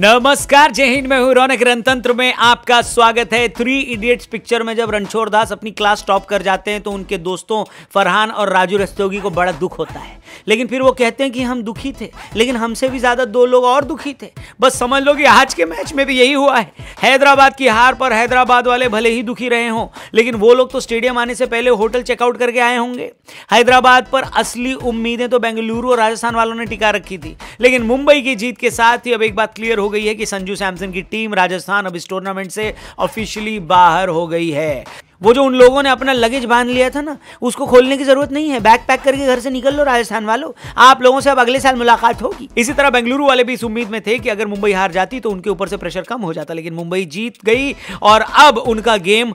नमस्कार जय हिंद मैं हूँ रौनक रणतंत्र में आपका स्वागत है थ्री इडियट्स पिक्चर में जब रणछोड़ दास अपनी क्लास टॉप कर जाते हैं तो उनके दोस्तों फरहान और राजू रस्तोगी को बड़ा दुख होता है लेकिन फिर वो कहते हैं कि हम दुखी थे लेकिन हमसे भी ज़्यादा दो लोग और दुखी थे बस समझ लो कि आज के मैच में भी यही हुआ है हैदराबाद की हार पर हैदराबाद वाले भले ही दुखी रहे हों लेकिन वो लोग तो स्टेडियम आने से पहले होटल चेकआउट करके आए होंगे हैदराबाद पर असली उम्मीदें तो बेंगलुरु और राजस्थान वालों ने टिका रखी थी लेकिन मुंबई की जीत के साथ ही अब एक बात क्लियर हो गई है कि संजू सैमसन की टीम राजस्थान अब इस टूर्नामेंट से ऑफिशियली बाहर हो गई है वो जो उन लोगों ने अपना लगेज बांध लिया था ना उसको खोलने की जरूरत नहीं है बैग पैक करके घर से निकल लो राजस्थान वालों आप लोगों से अब अगले साल मुलाकात होगी इसी तरह बेंगलुरु वाले भी इस उम्मीद में थे कि अगर मुंबई हार जाती तो उनके ऊपर से प्रेशर कम हो जाता लेकिन मुंबई जीत गई और अब उनका गेम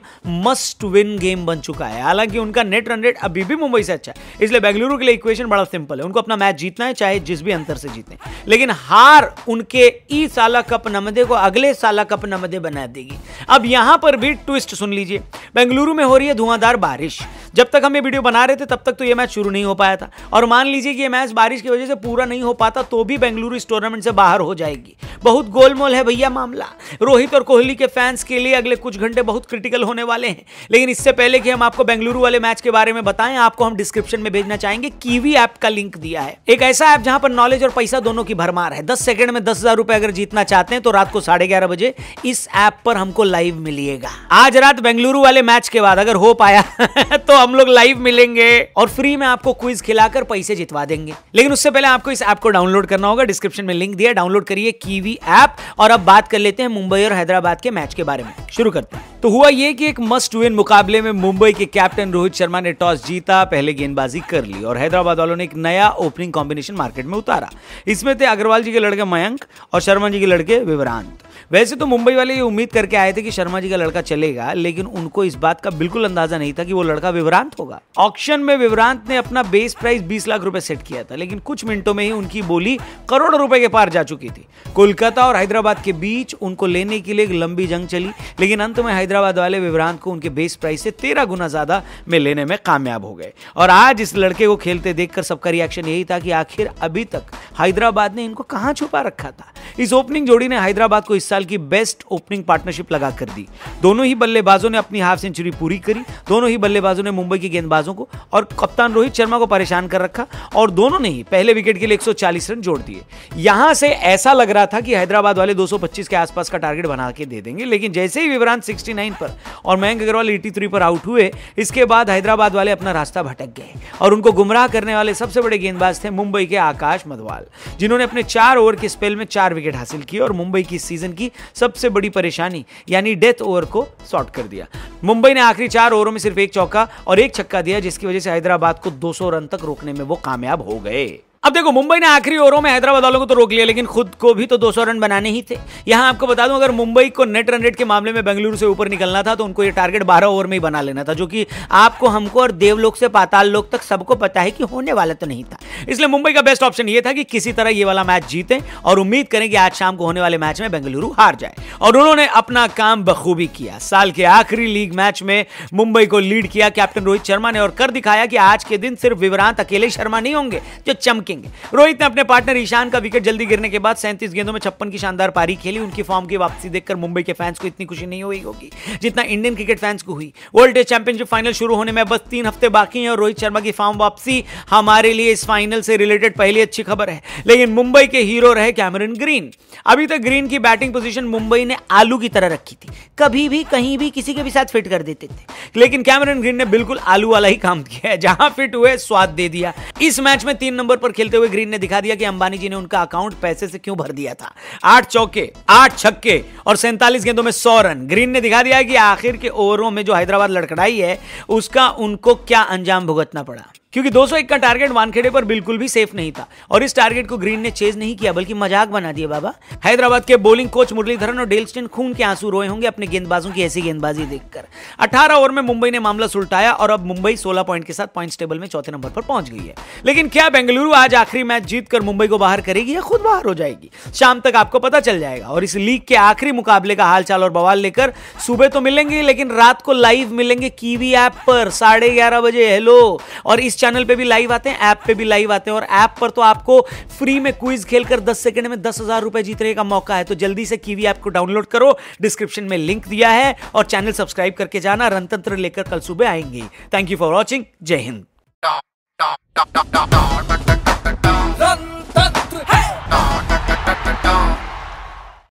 मस्ट विन गेम बन चुका है हालांकि उनका नेट रन रेट अभी भी मुंबई से अच्छा है इसलिए बेंगलुरु के लिए इक्वेशन बड़ा सिंपल है उनको अपना मैच जीतना है चाहे जिस भी अंतर से जीते लेकिन हार उनके ई साला कप नमदे को अगले साला कप नमदे बना देगी अब यहां पर भी ट्विस्ट सुन लीजिए बेंगलुरु में हो रही है धुआंधार बारिश जब तक हम ये वीडियो बना रहे थे तब तक तो ये मैच शुरू नहीं हो पाया था और मान लीजिए कि ये मैच बारिश की वजह से पूरा नहीं हो पाता तो भी बेंगलुरु इस टूर्नामेंट से बाहर हो जाएगी बहुत गोलमोल है भैया मामला रोहित और कोहली के फैंस के लिए अगले कुछ घंटे बहुत क्रिटिकल होने वाले हैं लेकिन इससे पहले कि हम आपको बेंगलुरु वाले मैच के बारे में बताएं आपको हम डिस्क्रिप्शन में भेजना चाहेंगे कीवी ऐप का लिंक दिया है एक ऐसा ऐप जहां पर नॉलेज और पैसा दोनों की भरमार है दस सेकंड में दस हजार रुपए अगर जीतना चाहते हैं तो रात को साढ़े ग्यारह बजे इस ऐप पर हमको आपको लाइव मिलिएगा आज रात बेंगलुरु वाले मैच के बाद अगर हो पाया तो हम लोग लाइव मिलेंगे और फ्री में आपको क्विज खिलाकर पैसे जितवा देंगे लेकिन उससे पहले आपको इस ऐप को डाउनलोड करना होगा डिस्क्रिप्शन में लिंक दिया डाउनलोड करिए कीवी ऐप और अब बात कर लेते हैं मुंबई और हैदराबाद के मैच के बारे में शुरू करते हैं तो हुआ ये कि एक मस्ट विन मुकाबले में मुंबई के कैप्टन रोहित शर्मा ने टॉस जीता पहले गेंदबाजी कर ली और हैदराबाद वालों ने एक नया ओपनिंग कॉम्बिनेशन मार्केट में उतारा इसमें थे अग्रवाल जी के लड़के मयंक और शर्मा जी के लड़के विवरांत वैसे तो मुंबई वाले ये उम्मीद करके आए थे कि शर्मा जी का लड़का चलेगा लेकिन उनको इस बात का बिल्कुल अंदाजा नहीं था कि वो लड़का विवरांत होगा ऑक्शन में विवरांत ने अपना बेस प्राइस बीस लाख रुपए सेट किया था लेकिन कुछ मिनटों में ही उनकी बोली करोड़ों रुपए के पार जा चुकी थी कोलकाता और हैदराबाद के बीच उनको लेने के लिए एक लंबी जंग चली लेकिन अंत में हैदराबाद वाले विवरांत को उनके बेस प्राइस से तेरह गुना ज्यादा में लेने में कामयाब हो गए और आज इस लड़के को खेलते देखकर सबका रिएक्शन यही था कि आखिर अभी तक हैदराबाद ने इनको कहाँ छुपा रखा था इस ओपनिंग जोड़ी ने हैदराबाद को इस साल की बेस्ट ओपनिंग पार्टनरशिप लगा कर दी दोनों ही बल्लेबाजों ने अपनी हाफ सेंचुरी पूरी करी दोनों ही बल्लेबाजों ने मुंबई के गेंदबाजों को और कप्तान रोहित शर्मा को परेशान कर रखा और दोनों ने ही पहले विकेट के लिए 140 रन जोड़ दिए यहां से ऐसा लग रहा था कि हैदराबाद वाले 225 के आसपास का टारगेट बना के दे देंगे लेकिन जैसे ही विवरान 69 पर और मयंक अग्रवाल 83 पर आउट हुए इसके बाद हैदराबाद वाले अपना रास्ता भटक गए और उनको गुमराह करने वाले सबसे बड़े गेंदबाज थे मुंबई के आकाश मधवाल जिन्होंने अपने चार ओवर के स्पेल में चार विकेट विकेट हासिल किए और मुंबई की सीजन की सबसे बड़ी परेशानी यानी डेथ ओवर को शॉर्ट कर दिया मुंबई ने आखिरी चार ओवरों में सिर्फ एक चौका और एक छक्का दिया जिसकी वजह से हैदराबाद को 200 रन तक रोकने में वो कामयाब हो गए अब देखो मुंबई ने आखिरी ओवरों में हैदराबाद वालों को तो रोक लिया लेकिन खुद को भी तो 200 रन बनाने ही थे यहां आपको बता दूं अगर मुंबई को नेट रन रेट के मामले में बेंगलुरु से ऊपर निकलना था तो उनको ये टारगेट बारह ओवर में ही बना लेना था जो कि आपको हमको और देवलोक से पाताल लोक तक सबको पता है कि होने वाला तो नहीं था इसलिए मुंबई का बेस्ट ऑप्शन ये था कि किसी तरह ये वाला मैच जीते और उम्मीद करें कि आज शाम को होने वाले मैच में बेंगलुरु हार जाए और उन्होंने अपना काम बखूबी किया साल के आखिरी लीग मैच में मुंबई को लीड किया कैप्टन रोहित शर्मा ने और कर दिखाया कि आज के दिन सिर्फ विवरांत अकेले शर्मा नहीं होंगे जो चमके देखेंगे रोहित ने अपने पार्टनर ईशान का विकेट जल्दी गिरने के बाद सैंतीस गेंदों में छप्पन की शानदार पारी खेली उनकी फॉर्म की वापसी देखकर मुंबई के फैंस को इतनी खुशी नहीं हुई होगी जितना इंडियन क्रिकेट फैंस को हुई वर्ल्ड टेस्ट चैंपियनशिप फाइनल शुरू होने में बस तीन हफ्ते बाकी हैं और रोहित शर्मा की फॉर्म वापसी हमारे लिए इस फाइनल से रिलेटेड पहली अच्छी खबर है लेकिन मुंबई के हीरो रहे कैमरन ग्रीन अभी तक ग्रीन की बैटिंग पोजीशन मुंबई ने आलू की तरह रखी थी कभी भी कहीं भी किसी के भी साथ फिट कर देते थे लेकिन कैमरन ग्रीन ने बिल्कुल आलू वाला ही काम किया है जहां फिट हुए स्वाद दे दिया इस मैच में तीन नंबर पर खेल खेलते हुए ग्रीन ने दिखा दिया कि अंबानी जी ने उनका अकाउंट पैसे से क्यों भर दिया था आठ चौके आठ छक्के और सैंतालीस गेंदों में सौ रन ग्रीन ने दिखा दिया कि आखिर के ओवरों में जो हैदराबाद लड़कड़ाई है उसका उनको क्या अंजाम भुगतना पड़ा क्योंकि 201 का टारगेट वानखेड़े पर बिल्कुल भी सेफ नहीं था और इस टारगेट को ग्रीन ने चेज नहीं किया बल्कि मजाक बना दिया बाबा हैदराबाद के बोलिंग कोच मुरलीधरन और डेलस्टेन खून के आंसू रोए होंगे अपने गेंदबाजों की ऐसी गेंदबाजी देखकर 18 ओवर में मुंबई ने मामला सुलटाया और अब मुंबई 16 पॉइंट के साथ पॉइंट्स टेबल में चौथे नंबर पर पहुंच गई है लेकिन क्या बेंगलुरु आज आखिरी मैच जीतकर मुंबई को बाहर करेगी या खुद बाहर हो जाएगी शाम तक आपको पता चल जाएगा और इस लीग के आखिरी मुकाबले का हालचाल और बवाल लेकर सुबह तो मिलेंगे लेकिन रात को लाइव मिलेंगे कीवी ऐप पर साढ़े बजे हेलो और इस चैनल पे भी लाइव आते हैं ऐप पे भी लाइव आते हैं और ऐप पर तो आपको फ्री में क्विज खेलकर 10 सेकंड में दस हजार रुपए जीतने का मौका है तो जल्दी से कीवी ऐप को डाउनलोड करो डिस्क्रिप्शन में लिंक दिया है और चैनल सब्सक्राइब करके जाना रणतंत्र लेकर कल सुबह आएंगे थैंक यू फॉर वॉचिंग जय हिंद